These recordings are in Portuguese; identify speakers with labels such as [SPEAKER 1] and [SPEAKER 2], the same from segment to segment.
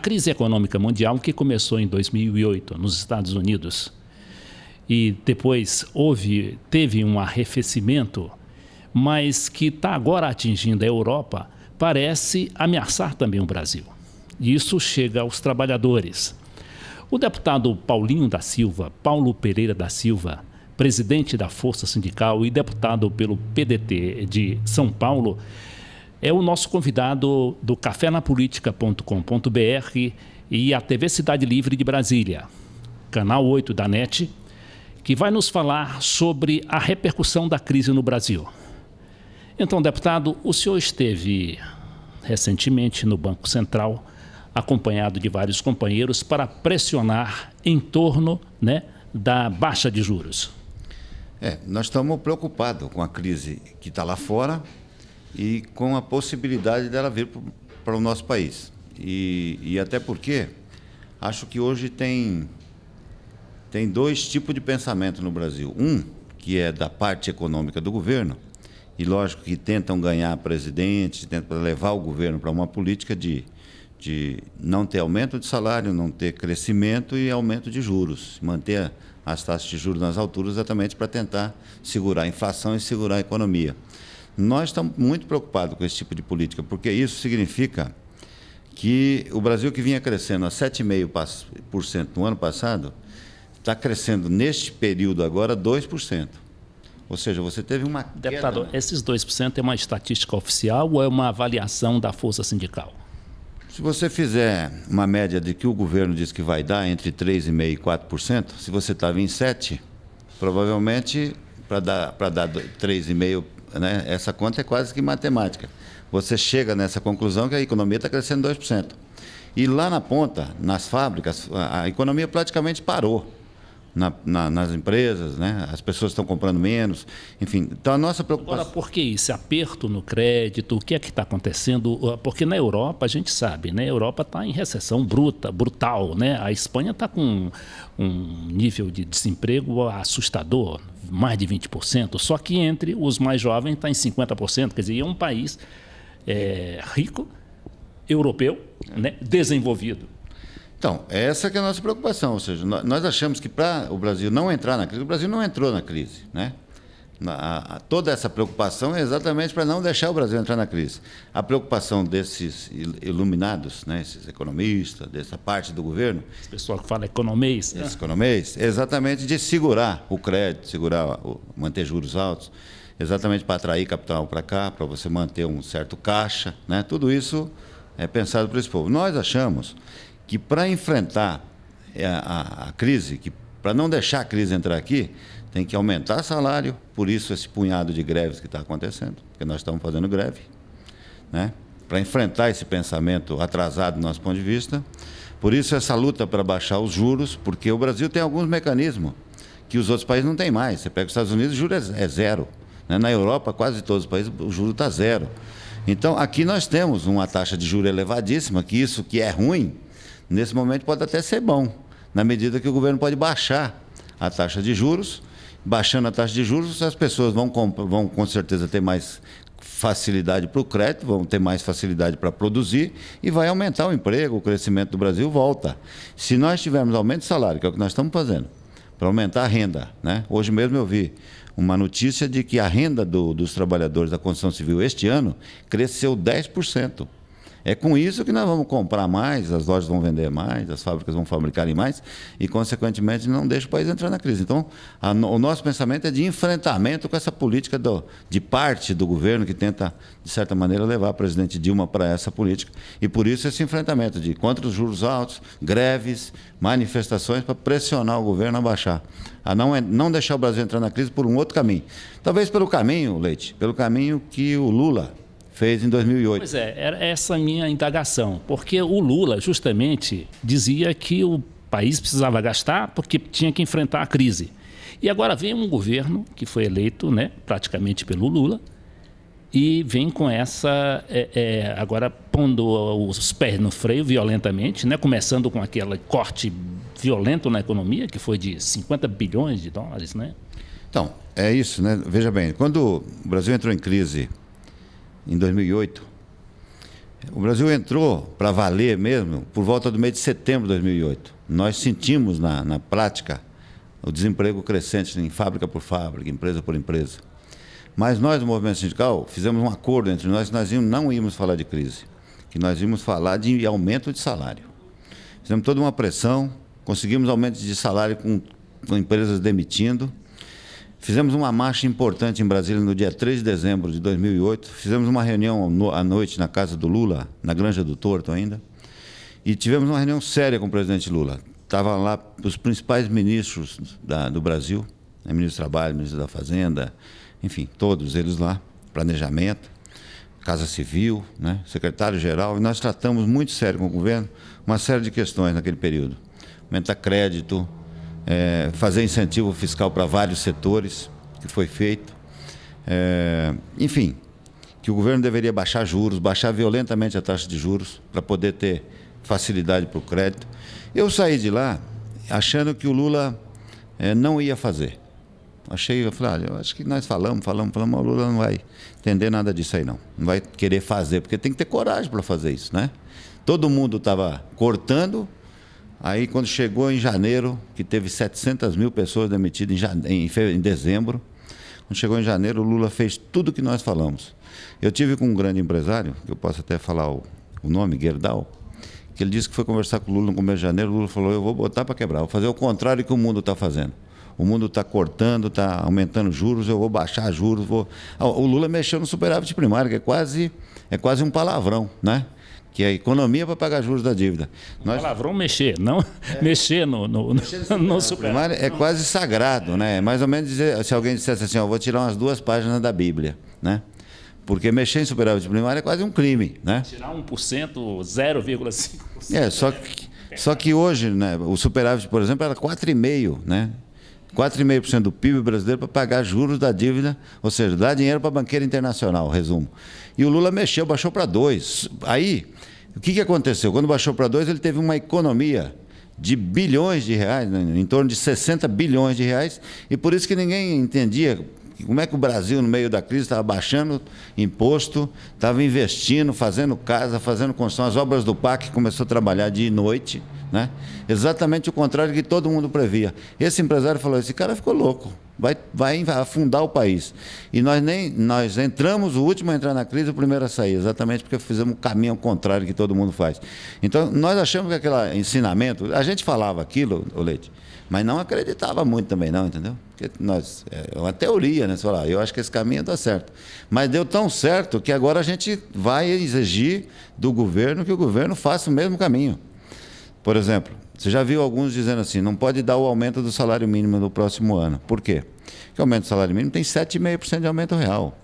[SPEAKER 1] crise econômica mundial que começou em 2008 nos Estados Unidos e depois houve, teve um arrefecimento, mas que está agora atingindo a Europa, parece ameaçar também o Brasil. E isso chega aos trabalhadores. O deputado Paulinho da Silva, Paulo Pereira da Silva, presidente da Força Sindical e deputado pelo PDT de São Paulo, é o nosso convidado do cafenapolitica.com.br e a TV Cidade Livre de Brasília, canal 8 da NET, que vai nos falar sobre a repercussão da crise no Brasil. Então, deputado, o senhor esteve recentemente no Banco Central, acompanhado de vários companheiros, para pressionar em torno né, da baixa de juros.
[SPEAKER 2] É, nós estamos preocupados com a crise que está lá fora e com a possibilidade dela vir para o nosso país. E, e até porque acho que hoje tem, tem dois tipos de pensamento no Brasil. Um, que é da parte econômica do governo, e lógico que tentam ganhar presidente, tentam levar o governo para uma política de, de não ter aumento de salário, não ter crescimento e aumento de juros, manter as taxas de juros nas alturas exatamente para tentar segurar a inflação e segurar a economia. Nós estamos muito preocupados com esse tipo de política, porque isso significa que o Brasil que vinha crescendo a 7,5% no ano passado, está crescendo neste período agora 2%. Ou seja, você teve uma. Deputado, queda,
[SPEAKER 1] né? esses 2% é uma estatística oficial ou é uma avaliação da força sindical?
[SPEAKER 2] Se você fizer uma média de que o governo diz que vai dar entre 3,5% e 4%, se você estava em 7%, provavelmente para dar, dar 3,5% né? Essa conta é quase que matemática. Você chega nessa conclusão que a economia está crescendo 2%. E lá na ponta, nas fábricas, a economia praticamente parou na, na, nas
[SPEAKER 1] empresas, né? as pessoas estão comprando menos, enfim. Então a nossa preocupação. Agora, por que isso? Aperto no crédito, o que é que está acontecendo? Ah, porque na Europa, a gente sabe, né? a Europa está em recessão bruta, brutal. Né? A Espanha está com um nível de desemprego assustador, mais de 20%, só que entre os mais jovens está em 50%, quer dizer, é um país é, rico, europeu, né? desenvolvido. Então, essa que é a nossa preocupação, ou seja, nós achamos que para o Brasil não
[SPEAKER 2] entrar na crise, o Brasil não entrou na crise, né? A, a, toda essa preocupação é exatamente para não deixar o Brasil entrar na crise. A preocupação desses iluminados, né, esses economistas, dessa parte do governo. Esse pessoal que fala economês. Né? Economês, é exatamente de segurar o crédito, segurar, manter juros altos, exatamente para atrair capital para cá, para você manter um certo caixa. Né? Tudo isso é pensado para esse povo. Nós achamos que para enfrentar é, a, a, a crise, que para não deixar a crise entrar aqui, tem que aumentar salário, por isso esse punhado de greves que está acontecendo, porque nós estamos fazendo greve, né? para enfrentar esse pensamento atrasado do nosso ponto de vista. Por isso essa luta para baixar os juros, porque o Brasil tem alguns mecanismos que os outros países não têm mais. Você pega os Estados Unidos, o juro é, é zero. Né? Na Europa, quase todos os países, o juro está zero. Então, aqui nós temos uma taxa de juro elevadíssima, que isso que é ruim, nesse momento pode até ser bom, na medida que o governo pode baixar a taxa de juros. Baixando a taxa de juros, as pessoas vão, vão com certeza ter mais facilidade para o crédito, vão ter mais facilidade para produzir e vai aumentar o emprego, o crescimento do Brasil volta. Se nós tivermos aumento de salário, que é o que nós estamos fazendo, para aumentar a renda, né? hoje mesmo eu vi uma notícia de que a renda do, dos trabalhadores da construção civil este ano cresceu 10%. É com isso que nós vamos comprar mais, as lojas vão vender mais, as fábricas vão fabricar mais e, consequentemente, não deixa o país entrar na crise. Então, a, o nosso pensamento é de enfrentamento com essa política do, de parte do governo que tenta, de certa maneira, levar a presidente Dilma para essa política. E por isso esse enfrentamento de contra os juros altos, greves, manifestações para pressionar o governo a baixar, a não, é, não deixar o Brasil entrar na crise por um outro caminho. Talvez pelo caminho, Leite, pelo caminho que o
[SPEAKER 1] Lula fez em 2008. Pois é, era essa minha indagação, porque o Lula justamente dizia que o país precisava gastar porque tinha que enfrentar a crise. E agora vem um governo que foi eleito, né, praticamente pelo Lula, e vem com essa é, é, agora pondo os pés no freio violentamente, né? Começando com aquele corte violento na economia que foi de 50 bilhões de dólares, né?
[SPEAKER 2] Então é isso, né? Veja bem, quando o Brasil entrou em crise em 2008. O Brasil entrou para valer mesmo por volta do mês de setembro de 2008. Nós sentimos na, na prática o desemprego crescente em fábrica por fábrica, empresa por empresa. Mas nós, do movimento sindical, fizemos um acordo entre nós que nós não íamos falar de crise, que nós íamos falar de aumento de salário. Fizemos toda uma pressão, conseguimos aumento de salário com, com empresas demitindo, Fizemos uma marcha importante em Brasília no dia 3 de dezembro de 2008. Fizemos uma reunião no, à noite na casa do Lula, na Granja do Torto ainda. E tivemos uma reunião séria com o presidente Lula. Estavam lá os principais ministros da, do Brasil, né, ministro do Trabalho, ministro da Fazenda, enfim, todos eles lá, planejamento, Casa Civil, né, secretário-geral. E nós tratamos muito sério com o governo uma série de questões naquele período. Aumentar crédito, é, fazer incentivo fiscal para vários setores, que foi feito. É, enfim, que o governo deveria baixar juros, baixar violentamente a taxa de juros para poder ter facilidade para o crédito. Eu saí de lá achando que o Lula é, não ia fazer. Achei, eu falei, ah, eu acho que nós falamos, falamos, falamos, mas o Lula não vai entender nada disso aí não. Não vai querer fazer, porque tem que ter coragem para fazer isso, né? Todo mundo estava cortando, Aí, quando chegou em janeiro, que teve 700 mil pessoas demitidas em, jane... em, em dezembro, quando chegou em janeiro, o Lula fez tudo o que nós falamos. Eu tive com um grande empresário, que eu posso até falar o, o nome, Gerdau, que ele disse que foi conversar com o Lula no começo de janeiro. O Lula falou: Eu vou botar para quebrar, vou fazer o contrário que o mundo está fazendo. O mundo está cortando, está aumentando juros, eu vou baixar juros. Vou... Ah, o Lula mexeu no superávit primário, que é quase, é quase um palavrão, né? que é a economia para pagar juros da dívida.
[SPEAKER 1] Nós... Palavrão mexer, não é. mexer no, no, no,
[SPEAKER 2] superávit. no É quase sagrado, né? É mais ou menos dizer, se alguém dissesse assim, ó, vou tirar umas duas páginas da Bíblia, né? Porque mexer em superávit primário é quase um crime, né?
[SPEAKER 1] Tirar 1%, 0,5%.
[SPEAKER 2] É, só que, só que hoje, né, o superávit, por exemplo, era 4,5%, né? 4,5% do PIB brasileiro para pagar juros da dívida, ou seja, dar dinheiro para a banqueira internacional, resumo. E o Lula mexeu, baixou para 2. Aí, o que, que aconteceu? Quando baixou para 2, ele teve uma economia de bilhões de reais, né, em torno de 60 bilhões de reais, e por isso que ninguém entendia como é que o Brasil, no meio da crise, estava baixando imposto, estava investindo, fazendo casa, fazendo construção. As obras do PAC começou a trabalhar de noite. Né? Exatamente o contrário que todo mundo previa. Esse empresário falou: esse cara ficou louco, vai, vai afundar o país. E nós nem nós entramos, o último a entrar na crise, o primeiro a sair, exatamente porque fizemos o caminho contrário que todo mundo faz. Então, nós achamos que aquele ensinamento, a gente falava aquilo, o Leite, mas não acreditava muito também, não, entendeu? Porque nós, é, é uma teoria, né? Você fala, ah, eu acho que esse caminho dá certo. Mas deu tão certo que agora a gente vai exigir do governo que o governo faça o mesmo caminho. Por exemplo, você já viu alguns dizendo assim, não pode dar o aumento do salário mínimo no próximo ano. Por quê? Porque o aumento do salário mínimo tem 7,5% de aumento real.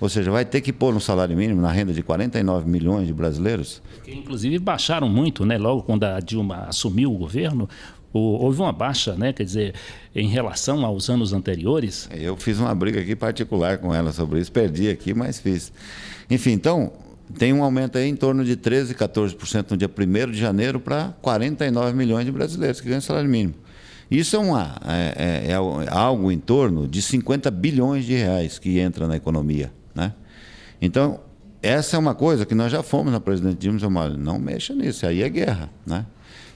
[SPEAKER 2] Ou seja, vai ter que pôr no salário mínimo, na renda de 49 milhões de brasileiros.
[SPEAKER 1] Que, inclusive baixaram muito, né? Logo quando a Dilma assumiu o governo, houve uma baixa, né? Quer dizer, em relação aos anos anteriores. Eu fiz uma briga aqui particular com ela sobre isso, perdi aqui, mas fiz.
[SPEAKER 2] Enfim, então, tem um aumento aí em torno de 13%, 14% no dia 1 de janeiro para 49 milhões de brasileiros que ganham salário mínimo. Isso é, uma, é, é, é, é algo em torno de 50 bilhões de reais que entra na economia. Né? Então, essa é uma coisa que nós já fomos na presidente Dilma e falamos, não mexa nisso, aí é guerra. Né?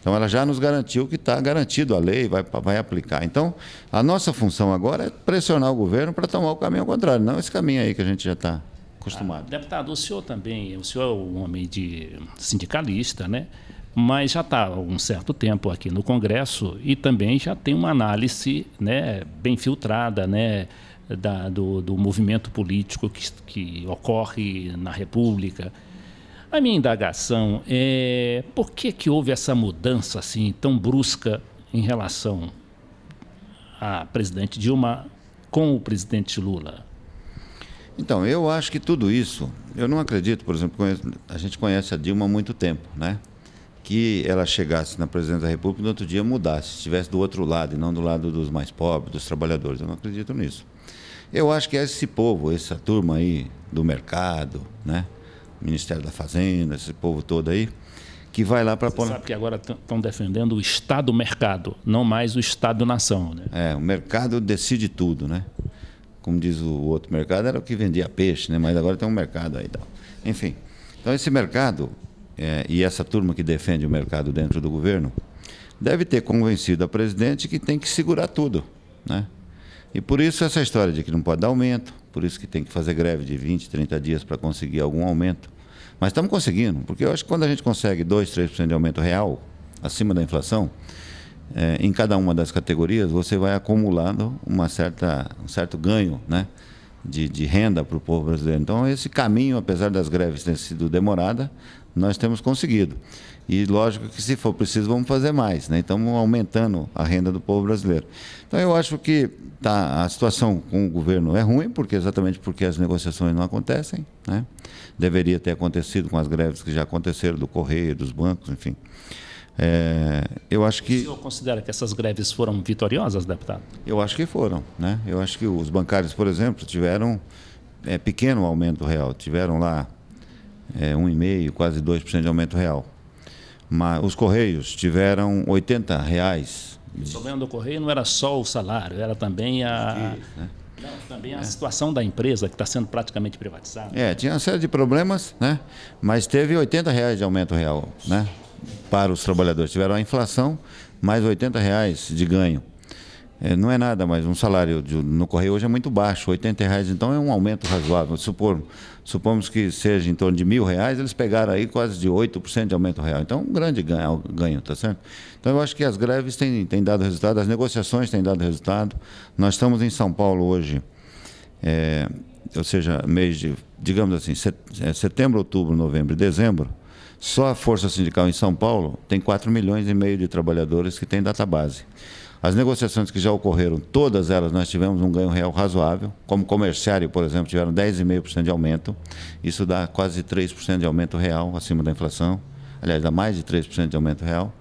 [SPEAKER 2] Então ela já nos garantiu que está garantido a lei, vai, vai aplicar. Então, a nossa função agora é pressionar o governo para tomar o caminho contrário, não esse caminho aí que a gente já está acostumado.
[SPEAKER 1] Ah, deputado, o senhor também, o senhor é um homem de sindicalista, né? mas já está há um certo tempo aqui no Congresso e também já tem uma análise né, bem filtrada né, da, do, do movimento político que, que ocorre na República. A minha indagação é por que, que houve essa mudança assim tão brusca em relação à presidente Dilma com o presidente Lula? Então, eu acho que tudo isso,
[SPEAKER 2] eu não acredito, por exemplo, a gente conhece a Dilma há muito tempo, né? Que ela chegasse na presidência da República e no outro dia mudasse, estivesse do outro lado e não do lado dos mais pobres, dos trabalhadores. Eu não acredito nisso. Eu acho que é esse povo, essa turma aí do mercado,
[SPEAKER 1] né? Ministério da Fazenda, esse povo todo aí, que vai lá para... Você sabe que agora estão defendendo o Estado-mercado, não mais o Estado-nação, né? É, o mercado
[SPEAKER 2] decide tudo, né? como diz o outro mercado, era o que vendia peixe, né? mas agora tem um mercado aí. Tal. Enfim, então esse mercado é, e essa turma que defende o mercado dentro do governo deve ter convencido a presidente que tem que segurar tudo. Né? E por isso essa história de que não pode dar aumento, por isso que tem que fazer greve de 20, 30 dias para conseguir algum aumento. Mas estamos conseguindo, porque eu acho que quando a gente consegue 2, 3% de aumento real, acima da inflação, é, em cada uma das categorias, você vai acumulando uma certa, um certo ganho né, de, de renda para o povo brasileiro. Então, esse caminho, apesar das greves ter sido demorada, nós temos conseguido. E lógico que, se for preciso, vamos fazer mais. Né? Então, aumentando a renda do povo brasileiro. Então, eu acho que tá, a situação com o governo é ruim, porque exatamente porque as negociações não acontecem. Né? Deveria ter acontecido com as greves que já aconteceram do Correio, dos bancos, enfim. É, eu acho que. O senhor considera que essas greves foram vitoriosas, deputado? Eu acho que foram, né? Eu acho que os bancários, por exemplo, tiveram é, pequeno aumento real, tiveram lá é, 1,5%, quase 2% de aumento real. Mas os Correios tiveram R$ 80. Reais.
[SPEAKER 1] O problema do Correio não era só o salário, era também a. Né? Não, também a é. situação da empresa que está sendo praticamente privatizada. É,
[SPEAKER 2] tinha uma série de problemas, né? Mas teve R$ reais de aumento real, né? para os trabalhadores. Tiveram a inflação, mais 80 reais de ganho. É, não é nada, mas um salário de, no Correio hoje é muito baixo, 80 reais, então é um aumento razoável. Supor, supomos que seja em torno de mil reais, eles pegaram aí quase de 8% de aumento real. Então, um grande ganho, ganho, tá certo? Então, eu acho que as greves têm, têm dado resultado, as negociações têm dado resultado. Nós estamos em São Paulo hoje, é, ou seja, mês de, digamos assim, é, setembro, outubro, novembro e dezembro, só a força sindical em São Paulo tem 4 milhões e meio de trabalhadores que têm database. As negociações que já ocorreram, todas elas nós tivemos um ganho real razoável. Como comerciário, por exemplo, tiveram 10,5% de aumento. Isso dá quase 3% de aumento real acima da inflação. Aliás, dá mais de 3% de aumento real.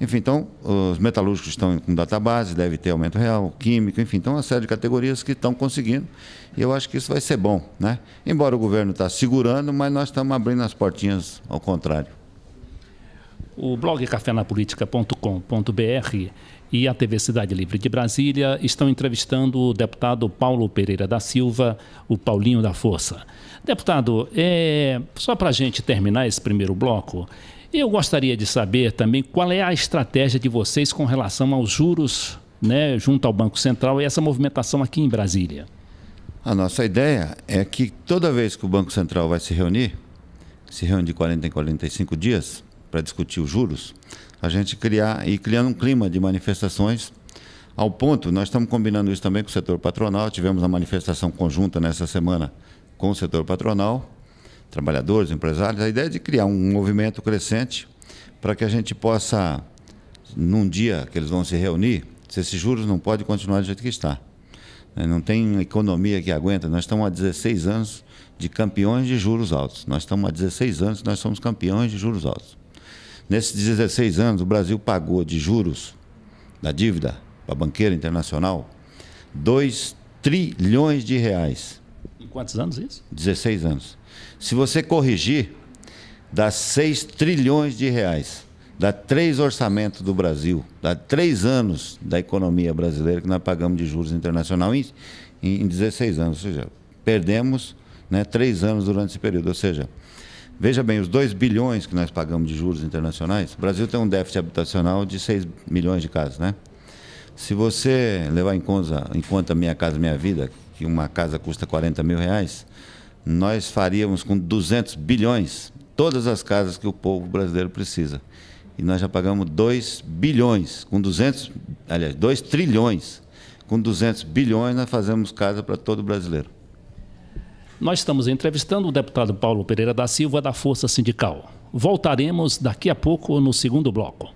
[SPEAKER 2] Enfim, então, os metalúrgicos estão com database, deve ter aumento real, químico, enfim, então, uma série de categorias que estão conseguindo. E eu acho que isso vai ser bom, né? Embora o governo está segurando, mas nós estamos abrindo as portinhas ao contrário.
[SPEAKER 1] O blog cafenapolitica.com.br e a TV Cidade Livre de Brasília estão entrevistando o deputado Paulo Pereira da Silva, o Paulinho da Força. Deputado, é, só para a gente terminar esse primeiro bloco, eu gostaria de saber também qual é a estratégia de vocês com relação aos juros né, junto ao Banco Central e essa movimentação aqui em Brasília.
[SPEAKER 2] A nossa ideia é que toda vez que o Banco Central vai se reunir, se reúne de 40 em 45 dias para discutir os juros, a gente criar e criando um clima de manifestações ao ponto, nós estamos combinando isso também com o setor patronal, tivemos uma manifestação conjunta nessa semana com o setor patronal, trabalhadores, empresários, a ideia é de criar um movimento crescente para que a gente possa, num dia que eles vão se reunir, se esses juros não podem continuar do jeito que está. Né, não tem economia que aguenta. Nós estamos há 16 anos de campeões de juros altos. Nós estamos há 16 anos que nós somos campeões de juros altos. Nesses 16 anos, o Brasil pagou de juros da dívida para a banqueira internacional 2 trilhões de reais.
[SPEAKER 1] Em quantos anos isso?
[SPEAKER 2] 16 anos. Se você corrigir, dá 6 trilhões de reais. Dá três orçamentos do Brasil, dá três anos da economia brasileira que nós pagamos de juros internacional em, em 16 anos. Ou seja, perdemos né, três anos durante esse período. Ou seja, veja bem, os 2 bilhões que nós pagamos de juros internacionais, o Brasil tem um déficit habitacional de 6 milhões de casas, né? Se você levar em conta, em conta Minha Casa Minha Vida, que uma casa custa 40 mil reais, nós faríamos com 200 bilhões todas as casas que o povo brasileiro precisa. E nós já pagamos 2 bilhões, com 200, aliás, 2 trilhões. Com 200
[SPEAKER 1] bilhões nós fazemos casa para todo brasileiro. Nós estamos entrevistando o deputado Paulo Pereira da Silva da Força Sindical. Voltaremos daqui a pouco no segundo bloco.